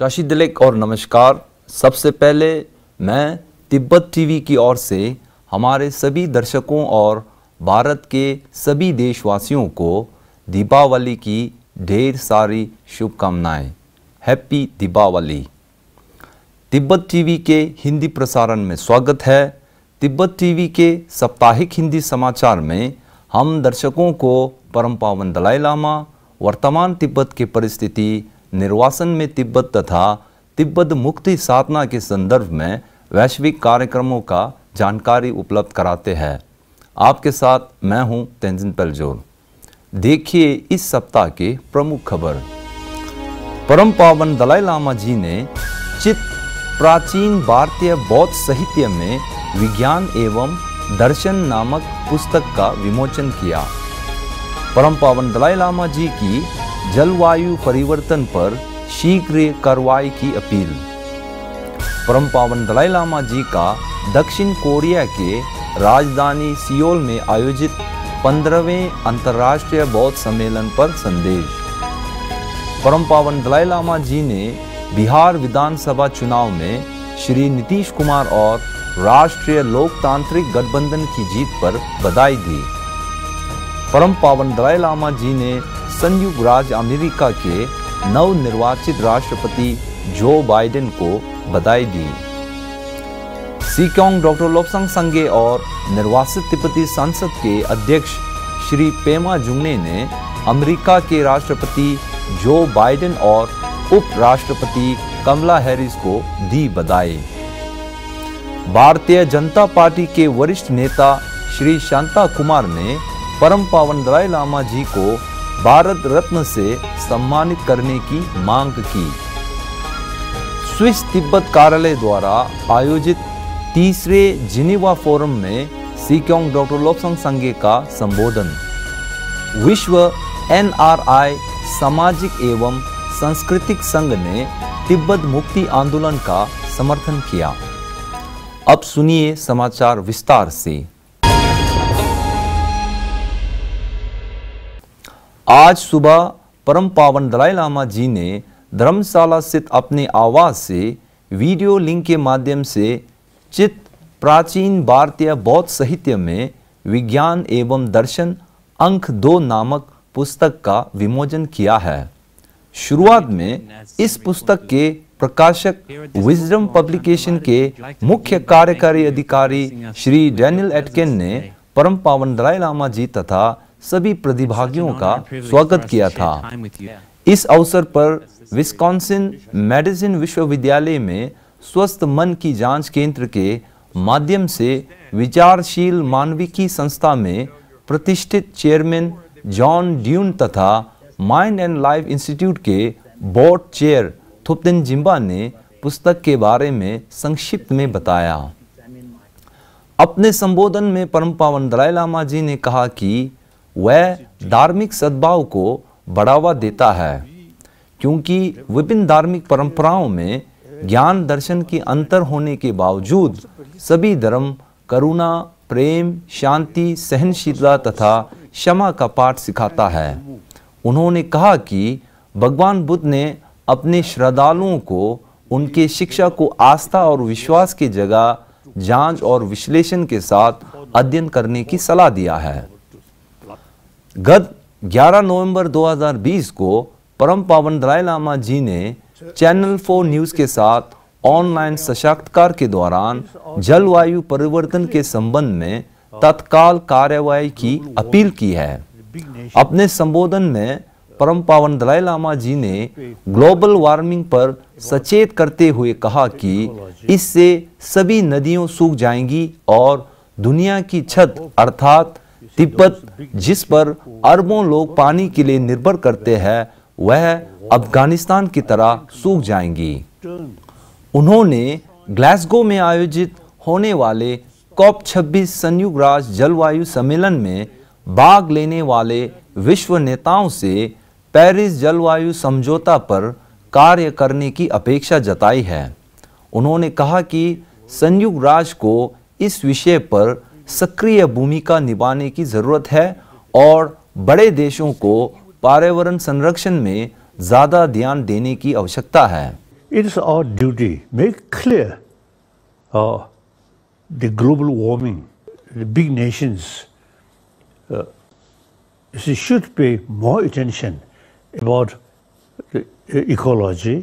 टशी दिलक और नमस्कार सबसे पहले मैं तिब्बत टीवी की ओर से हमारे सभी दर्शकों और भारत के सभी देशवासियों को दीपावली की ढेर सारी शुभकामनाएं हैप्पी दीपावली तिब्बत टीवी के हिंदी प्रसारण में स्वागत है तिब्बत टीवी के साप्ताहिक हिंदी समाचार में हम दर्शकों को परम पावन दलाई लामा वर्तमान तिब्बत की परिस्थिति निर्वासन में तिब्बत तथा तिब्बत मुक्ति साधना के संदर्भ में वैश्विक कार्यक्रमों का जानकारी उपलब्ध कराते हैं आपके साथ मैं हूं तेंजिन पलजोर देखिए इस सप्ताह के प्रमुख खबर परम पावन दलाई लामा जी ने चित प्राचीन भारतीय बौद्ध साहित्य में विज्ञान एवं दर्शन नामक पुस्तक का विमोचन किया परम पावन दलाई लामा जी की जलवायु परिवर्तन पर शीघ्र कार्रवाई की अपील परम पावन दलाई लामा जी का दक्षिण कोरिया के राजधानी सियोल में आयोजित पंद्रहवें अंतर्राष्ट्रीय बौद्ध सम्मेलन पर संदेश परम पावन दलाई लामा जी ने बिहार विधानसभा चुनाव में श्री नीतीश कुमार और राष्ट्रीय लोकतांत्रिक गठबंधन की जीत पर बधाई दी परम पावन दलाई लामा जी ने संयुक्त राज्य अमेरिका के नव निर्वाचित राष्ट्रपति जो बाइडेन को बधाई दी सीकोंग डॉक्टर लोपसंग संगे और निर्वाचित तिब्बती संसद के अध्यक्ष श्री पेमा जुंगने ने अमेरिका के राष्ट्रपति जो बाइडेन और उपराष्ट्रपति कमला हैरिस को दी बधाई भारतीय जनता पार्टी के वरिष्ठ नेता श्री शांता कुमार ने परम पावन दलाई लामा जी को भारत रत्न से सम्मानित करने की मांग की स्विस तिब्बत कार्यालय द्वारा आयोजित तीसरे जिनेवा फोरम में सीक्योंग डॉक्टर लोपसंग संघे का संबोधन विश्व एनआरआई सामाजिक एवं सांस्कृतिक संघ ने तिब्बत मुक्ति आंदोलन का समर्थन किया अब सुनिए समाचार विस्तार से आज सुबह परम पावन दलाई लामा जी ने धर्मशाला स्थित अपने आवास से वीडियो लिंक के माध्यम से चित प्राचीन भारतीय बौद्ध साहित्य में विज्ञान एवं दर्शन अंक दो नामक पुस्तक का विमोचन किया है शुरुआत में इस पुस्तक के प्रकाशक विजडम पब्लिकेशन के मुख्य कार्यकारी अधिकारी श्री डैनियल एटकेन ने परम पावन दलाई लामा जी तथा सभी प्रतिभागियों का स्वागत किया था इस अवसर पर विस्कॉन्सिन मेडिसिन विश्वविद्यालय में स्वस्थ मन की जांच केंद्र के माध्यम से विचारशील मानविकी संस्था में प्रतिष्ठित चेयरमैन जॉन ड्यून तथा माइंड एंड लाइफ इंस्टीट्यूट के बोर्ड चेयर थुपदिन जिम्बा ने पुस्तक के बारे में संक्षिप्त में बताया अपने संबोधन में परम पावन दलाई लामा जी ने कहा कि वह धार्मिक सद्भाव को बढ़ावा देता है क्योंकि विभिन्न धार्मिक परंपराओं में ज्ञान दर्शन के अंतर होने के बावजूद सभी धर्म करुणा प्रेम शांति सहनशीलता तथा क्षमा का पाठ सिखाता है उन्होंने कहा कि भगवान बुद्ध ने अपने श्रद्धालुओं को उनके शिक्षा को आस्था और विश्वास की जगह जांच और विश्लेषण के साथ अध्ययन करने की सलाह दिया है गत 11 नवंबर 2020 को परम पावन दलाई लामा जी ने चैनल फोर न्यूज के साथ ऑनलाइन सशक्तकार के दौरान जलवायु परिवर्तन के संबंध में तत्काल कार्रवाई की अपील की है अपने संबोधन में परम पावन दलाई लामा जी ने ग्लोबल वार्मिंग पर सचेत करते हुए कहा कि इससे सभी नदियों सूख जाएंगी और दुनिया की छत अर्थात तिब्बत जिस पर अरबों लोग पानी के लिए निर्भर करते हैं वह अफगानिस्तान की तरह सूख जाएंगी उन्होंने ग्लासगो में आयोजित होने वाले कॉप 26 संयुक्त राज जलवायु सम्मेलन में भाग लेने वाले विश्व नेताओं से पेरिस जलवायु समझौता पर कार्य करने की अपेक्षा जताई है उन्होंने कहा कि संयुक्त राज को इस विषय पर सक्रिय भूमिका निभाने की जरूरत है और बड़े देशों को पर्यावरण संरक्षण में ज्यादा ध्यान देने की आवश्यकता है it's our duty make clear the global warming big nations should pay more attention about ecology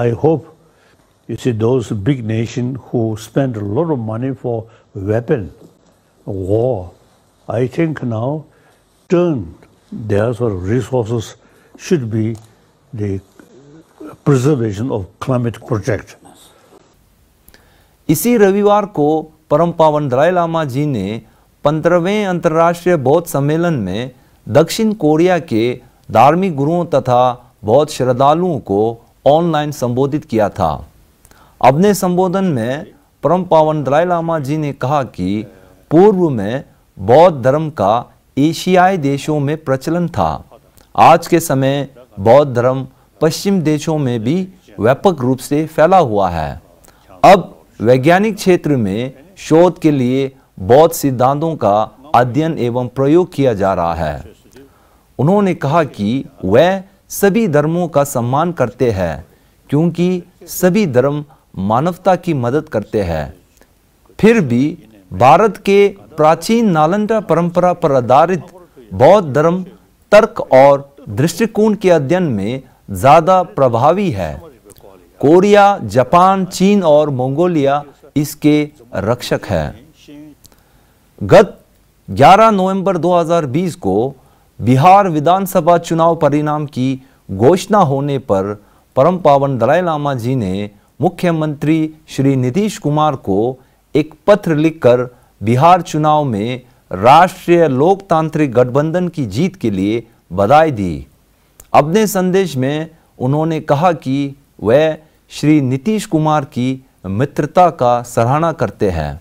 I hope You see, those big nations who spend a lot of money for weapon, war, I think now turn their sort of resources should be the preservation of climate project. इसी रविवार को परम पावन दलाई लामा जी ने पंद्रहवें अंतर्राष्ट्रीय बौद्ध सम्मेलन में दक्षिण कोरिया के धार्मिक गुरुओं तथा बौद्ध श्रद्धालुओं को ऑनलाइन संबोधित किया था अपने संबोधन में परम पावन दलाई लामा जी ने कहा कि पूर्व में बौद्ध धर्म का एशियाई देशों में प्रचलन था आज के समय बौद्ध धर्म पश्चिम देशों में भी व्यापक रूप से फैला हुआ है अब वैज्ञानिक क्षेत्र में शोध के लिए बौद्ध सिद्धांतों का अध्ययन एवं प्रयोग किया जा रहा है उन्होंने कहा कि वह सभी धर्मों का सम्मान करते हैं क्योंकि सभी धर्म मानवता की मदद करते हैं फिर भी भारत के प्राचीन नालंदा परंपरा पर आधारित बौद्ध धर्म तर्क और दृष्टिकोण के अध्ययन में ज़्यादा प्रभावी है कोरिया जापान चीन और मंगोलिया इसके रक्षक है गत 11 नवंबर 2020 को बिहार विधानसभा चुनाव परिणाम की घोषणा होने पर परम पावन दलाई लामा जी ने मुख्यमंत्री श्री नीतीश कुमार को एक पत्र लिखकर बिहार चुनाव में राष्ट्रीय लोकतांत्रिक गठबंधन की जीत के लिए बधाई दी अपने संदेश में उन्होंने कहा कि वह श्री नीतीश कुमार की मित्रता का सराहना करते हैं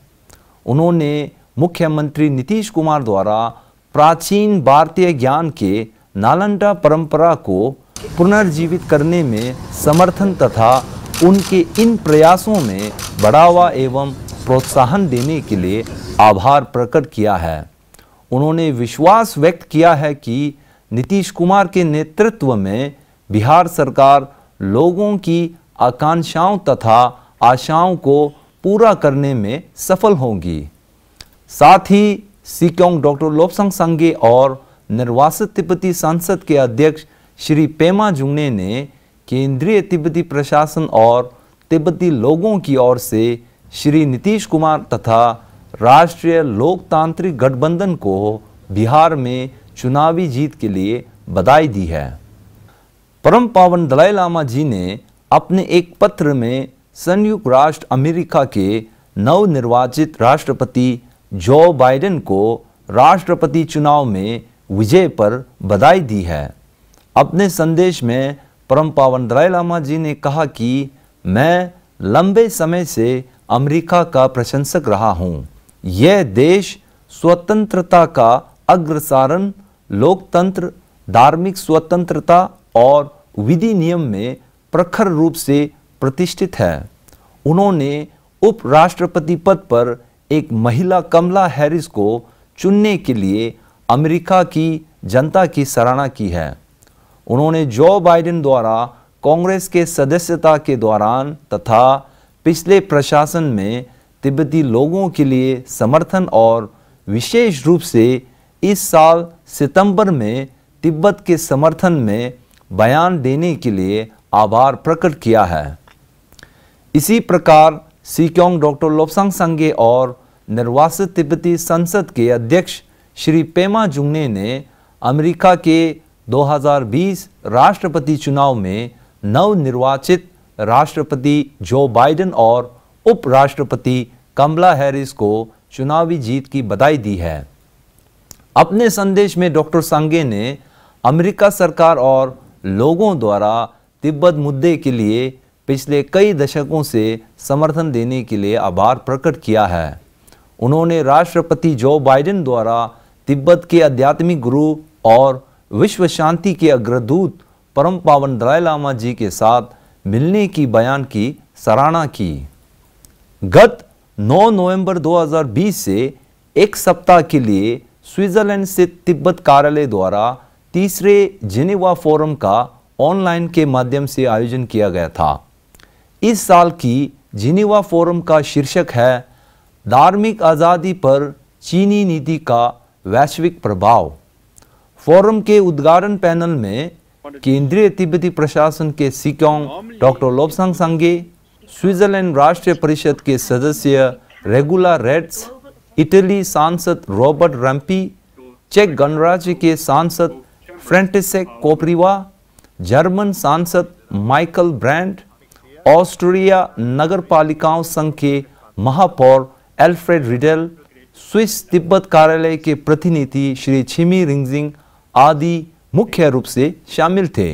उन्होंने मुख्यमंत्री नीतीश कुमार द्वारा प्राचीन भारतीय ज्ञान के नालंदा परंपरा को पुनर्जीवित करने में समर्थन तथा उनके इन प्रयासों में बढ़ावा एवं प्रोत्साहन देने के लिए आभार प्रकट किया है उन्होंने विश्वास व्यक्त किया है कि नीतीश कुमार के नेतृत्व में बिहार सरकार लोगों की आकांक्षाओं तथा आशाओं को पूरा करने में सफल होंगी साथ ही सिक्योंग डॉक्टर लोपसंग संगे और निर्वासित तिब्बती सांसद के अध्यक्ष श्री पेमा जुंगने ने केंद्रीय तिब्बती प्रशासन और तिब्बती लोगों की ओर से श्री नीतीश कुमार तथा राष्ट्रीय लोकतांत्रिक गठबंधन को बिहार में चुनावी जीत के लिए बधाई दी है परम पावन दलाई लामा जी ने अपने एक पत्र में संयुक्त राष्ट्र अमेरिका के नवनिर्वाचित राष्ट्रपति जो बाइडेन को राष्ट्रपति चुनाव में विजय पर बधाई दी है अपने संदेश में परम पावन दलाई लामा जी ने कहा कि मैं लंबे समय से अमेरिका का प्रशंसक रहा हूँ यह देश स्वतंत्रता का अग्रसारण लोकतंत्र धार्मिक स्वतंत्रता और विधि नियम में प्रखर रूप से प्रतिष्ठित है उन्होंने उपराष्ट्रपति पद पर एक महिला कमला हैरिस को चुनने के लिए अमेरिका की जनता की सराहना की है उन्होंने जो बाइडेन द्वारा कांग्रेस के सदस्यता के दौरान तथा पिछले प्रशासन में तिब्बती लोगों के लिए समर्थन और विशेष रूप से इस साल सितंबर में तिब्बत के समर्थन में बयान देने के लिए आभार प्रकट किया है इसी प्रकार सीक्योंग डॉक्टर लोपसांग संगे और निर्वासित तिब्बती संसद के अध्यक्ष श्री पेमा जुंगने ने अमेरिका के 2020 राष्ट्रपति चुनाव में नवनिर्वाचित राष्ट्रपति जो बाइडेन और उपराष्ट्रपति कमला हैरिस को चुनावी जीत की बधाई दी है अपने संदेश में डॉक्टर सांगे ने अमेरिका सरकार और लोगों द्वारा तिब्बत मुद्दे के लिए पिछले कई दशकों से समर्थन देने के लिए आभार प्रकट किया है उन्होंने राष्ट्रपति जो बाइडेन द्वारा तिब्बत के आध्यात्मिक गुरु और विश्व शांति के अग्रदूत परम पावन दलाई लामा जी के साथ मिलने की बयान की सराहना की गत 9 नवंबर 2020 से एक सप्ताह के लिए स्विट्जरलैंड से तिब्बत कार्यालय द्वारा तीसरे जिनेवा फोरम का ऑनलाइन के माध्यम से आयोजन किया गया था इस साल की जिनेवा फोरम का शीर्षक है धार्मिक आज़ादी पर चीनी नीति का वैश्विक प्रभाव फोरम के उद्घाटन पैनल में केंद्रीय तिब्बती प्रशासन के सिक्योंग डॉक्टर लोबसांग सांगे स्विट्जरलैंड राष्ट्रीय परिषद के सदस्य रेगुला रेड्स इटली सांसद रॉबर्ट रैम्पी चेक गणराज्य के सांसद फ्रेंटिसेक कोपरिवा जर्मन सांसद माइकल ब्रांड ऑस्ट्रिया नगर पालिकाओं संघ के महापौर एल्फ्रेड रिडेल स्विस तिब्बत कार्यालय के प्रतिनिधि श्री छिमी रिंगजिंग आदि मुख्य रूप से शामिल थे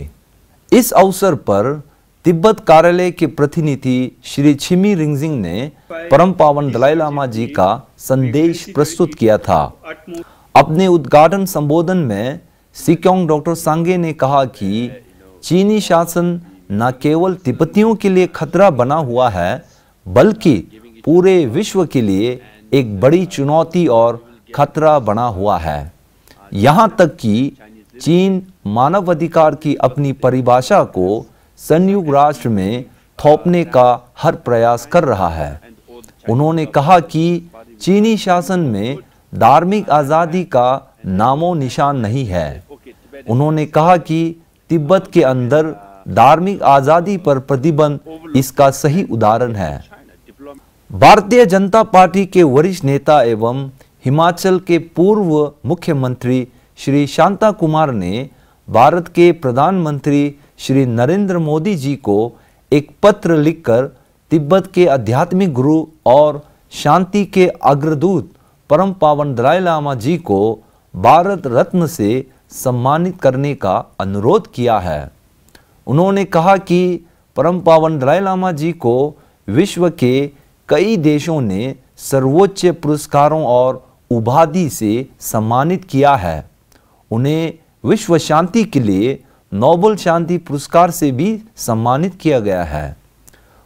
इस अवसर पर तिब्बत कार्यालय के प्रतिनिधि श्री छिमी रिंगजिंग ने परम पावन दलाई लामा जी का संदेश प्रस्तुत किया था अपने उद्घाटन संबोधन में सिक्योंग डॉक्टर सांगे ने कहा कि चीनी शासन न केवल तिब्बतियों के लिए खतरा बना हुआ है बल्कि पूरे विश्व के लिए एक बड़ी चुनौती और खतरा बना हुआ है यहां तक कि चीन मानवाधिकार की अपनी परिभाषा को संयुक्त राष्ट्र में थोपने का हर प्रयास कर रहा है उन्होंने कहा कि चीनी शासन में धार्मिक आज़ादी का नामो निशान नहीं है उन्होंने कहा कि तिब्बत के अंदर धार्मिक आज़ादी पर प्रतिबंध इसका सही उदाहरण है भारतीय जनता पार्टी के वरिष्ठ नेता एवं हिमाचल के पूर्व मुख्यमंत्री श्री शांता कुमार ने भारत के प्रधानमंत्री श्री नरेंद्र मोदी जी को एक पत्र लिखकर तिब्बत के आध्यात्मिक गुरु और शांति के अग्रदूत परम पावन दलाई लामा जी को भारत रत्न से सम्मानित करने का अनुरोध किया है उन्होंने कहा कि परम पावन दलाई लामा जी को विश्व के कई देशों ने सर्वोच्च पुरस्कारों और उपाधि से सम्मानित किया है उन्हें विश्व शांति के लिए नोबल शांति पुरस्कार से भी सम्मानित किया गया है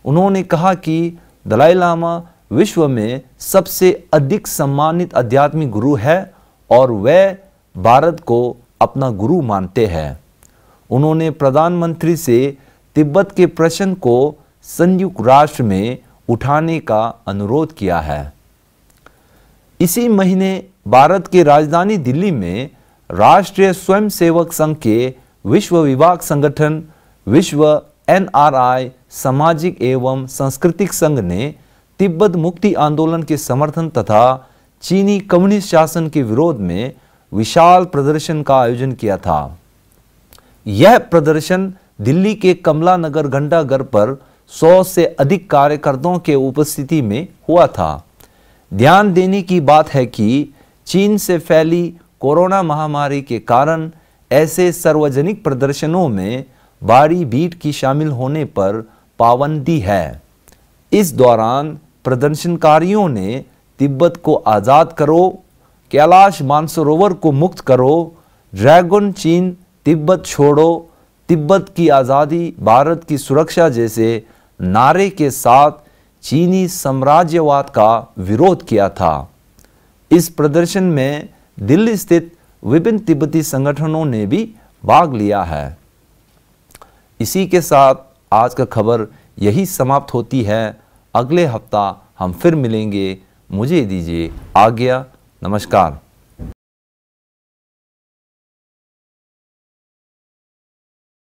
उन्होंने कहा कि दलाई लामा विश्व में सबसे अधिक सम्मानित आध्यात्मिक गुरु है और वह भारत को अपना गुरु मानते हैं उन्होंने प्रधानमंत्री से तिब्बत के प्रश्न को संयुक्त राष्ट्र में उठाने का अनुरोध किया है इसी महीने भारत की राजधानी दिल्ली में राष्ट्रीय स्वयंसेवक संघ के विश्व विभाग संगठन विश्व एनआरआई सामाजिक एवं सांस्कृतिक संघ ने तिब्बत मुक्ति आंदोलन के समर्थन तथा चीनी कम्युनिस्ट शासन के विरोध में विशाल प्रदर्शन का आयोजन किया था यह प्रदर्शन दिल्ली के कमला नगर घंटाघर पर 100 से अधिक कार्यकर्ताओं के उपस्थिति में हुआ था ध्यान देने की बात है कि चीन से फैली कोरोना महामारी के कारण ऐसे सार्वजनिक प्रदर्शनों में बारी भीड़ की शामिल होने पर पाबंदी है इस दौरान प्रदर्शनकारियों ने तिब्बत को आज़ाद करो कैलाश मानसरोवर को मुक्त करो ड्रैगन चीन तिब्बत छोड़ो तिब्बत की आज़ादी भारत की सुरक्षा जैसे नारे के साथ चीनी साम्राज्यवाद का विरोध किया था इस प्रदर्शन में दिल्ली स्थित विभिन्न तिब्बती संगठनों ने भी भाग लिया है इसी के साथ आज का खबर यही समाप्त होती है अगले हफ्ता हम फिर मिलेंगे मुझे दीजिए आज्ञा नमस्कार